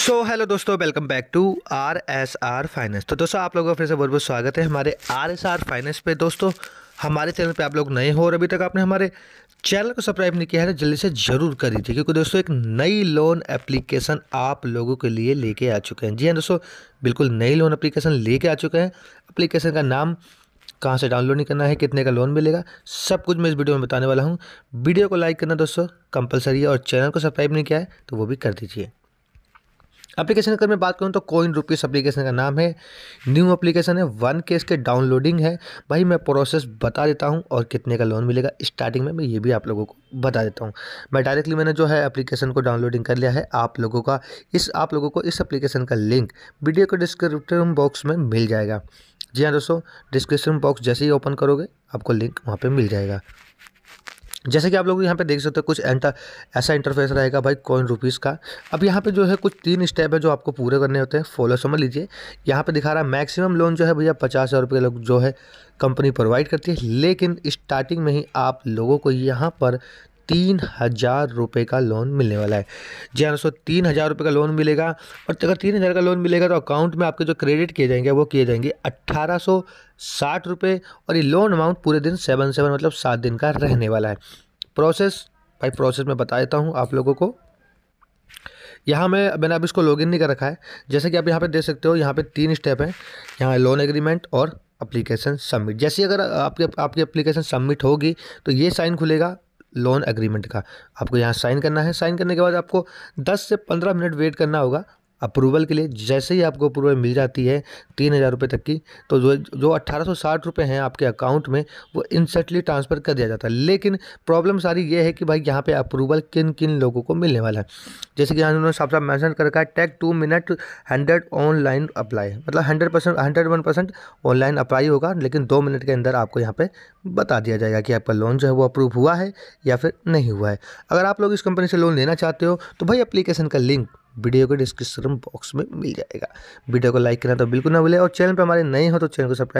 सो so, hello दोस्तों welcome back to R S R finance तो दोस्तों आप लोगों का फिर से बहुत बहुत स्वागत है हमारे आर एस आर फाइनेंस पे दोस्तों हमारे चैनल पे आप लोग नए हो और अभी तक आपने हमारे चैनल को सब्सक्राइब नहीं किया है तो जल्दी से ज़रूर कर दीजिए क्योंकि दोस्तों एक नई लोन एप्लीकेशन आप लोगों के लिए लेके आ चुके हैं जी हाँ दोस्तों बिल्कुल नई लोन अप्लीकेशन लेके आ चुके हैं अप्लीकेशन का नाम कहाँ से डाउनलोड नहीं करना है कितने का लोन मिलेगा सब कुछ मैं इस वीडियो में बताने वाला हूँ वीडियो को लाइक करना दोस्तों कंपलसरी है और चैनल को सब्सक्राइब नहीं किया है तो वो भी कर दीजिए एप्लीकेशन अगर मैं बात करूँ तो कोइन रुपीस एप्लीकेशन का नाम है न्यू एप्लीकेशन है वन के इसके डाउनलोडिंग है भाई मैं प्रोसेस बता देता हूँ और कितने का लोन मिलेगा स्टार्टिंग में मैं ये भी आप लोगों को बता देता हूँ मैं डायरेक्टली मैंने जो है एप्लीकेशन को डाउनलोडिंग कर लिया है आप लोगों का इस आप लोगों को इस एप्लीकेशन का लिंक वीडियो को डिस्क्रिप्शन बॉक्स में मिल जाएगा जी हाँ दोस्तों डिस्क्रिप्शन बॉक्स जैसे ही ओपन करोगे आपको लिंक वहाँ पर मिल जाएगा जैसे कि आप लोग यहाँ पे देख सकते हो कुछ एंटर ऐसा इंटरफेस रहेगा भाई कॉइन रुपीज़ का अब यहाँ पे जो है कुछ तीन स्टेप है जो आपको पूरे करने होते हैं फॉलो समझ लीजिए यहाँ पे दिखा रहा है मैक्सिमम लोन जो है भैया पचास हज़ार रुपये लोग जो है कंपनी प्रोवाइड करती है लेकिन स्टार्टिंग में ही आप लोगों को यहाँ पर तीन हज़ार रुपये का लोन मिलने वाला है जी हाँ दोस्तों तीन हज़ार रुपये का लोन मिलेगा और अगर तीन हज़ार का लोन मिलेगा तो अकाउंट में आपके जो क्रेडिट किए जाएंगे वो किए जाएंगे अट्ठारह सौ साठ रुपये और ये लोन अमाउंट पूरे दिन सेवन सेवन मतलब सात दिन का रहने वाला है प्रोसेस भाई प्रोसेस मैं बता देता हूँ आप लोगों को यहाँ मैं मैंने अभी इसको लॉगिन नहीं कर रखा है जैसे कि आप यहाँ पे देख सकते हो यहाँ पे तीन स्टेप हैं यहाँ लोन एग्रीमेंट और अप्लीकेशन सबमिट जैसे अगर आपके आपकी एप्लीकेशन सबमिट होगी तो ये साइन खुलेगा लोन एग्रीमेंट का आपको यहाँ साइन करना है साइन करने के बाद आपको 10 से 15 मिनट वेट करना होगा अप्रूवल के लिए जैसे ही आपको अप्रूवल मिल जाती है तीन हज़ार रुपये तक की तो जो जो अट्ठारह सौ साठ रुपये हैं आपके अकाउंट में वो इंस्टेंटली ट्रांसफ़र कर दिया जाता है लेकिन प्रॉब्लम सारी ये है कि भाई यहाँ पे अप्रूवल किन किन लोगों को मिलने वाला है जैसे कि यहाँ उन्होंने साफ साफ मैंशन कर रखा है take two minute hundred online apply मतलब hundred percent hundred one percent online apply होगा लेकिन दो मिनट के अंदर आपको यहाँ पर बता दिया जाएगा कि आपका लोन जो है वो अप्रूव हुआ है या फिर नहीं हुआ है अगर आप लोग इस कंपनी से लोन लेना चाहते हो तो भाई अप्लीकेशन का लिंक वीडियो के डिस्क्रिप्शन बॉक्स में मिल जाएगा वीडियो को लाइक करना तो बिल्कुल ना भूलें और चैनल पर हमारे नए हो तो चैनल को सब्सक्राइब